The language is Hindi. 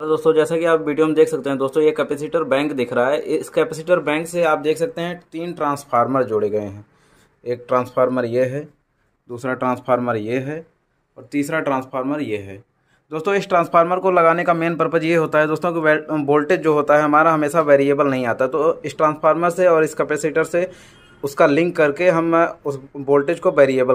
तो दोस्तों जैसा कि आप वीडियो में देख सकते हैं दोस्तों ये कैपेसिटर बैंक दिख रहा है इस कैपेसिटर बैंक से आप देख सकते हैं तीन ट्रांसफार्मर जोड़े गए हैं एक ट्रांसफार्मर ये है दूसरा ट्रांसफार्मर ये है और तीसरा ट्रांसफार्मर ये है दोस्तों इस ट्रांसफार्मर को लगाने का मेन पर्पज़ ये होता है दोस्तों कि वोल्टेज जो होता है हमारा हमेशा वेरिएबल नहीं आता तो इस ट्रांसफार्मर से और इस कैपेसिटर से उसका लिंक करके हम उस वोल्टेज को वेरिएबल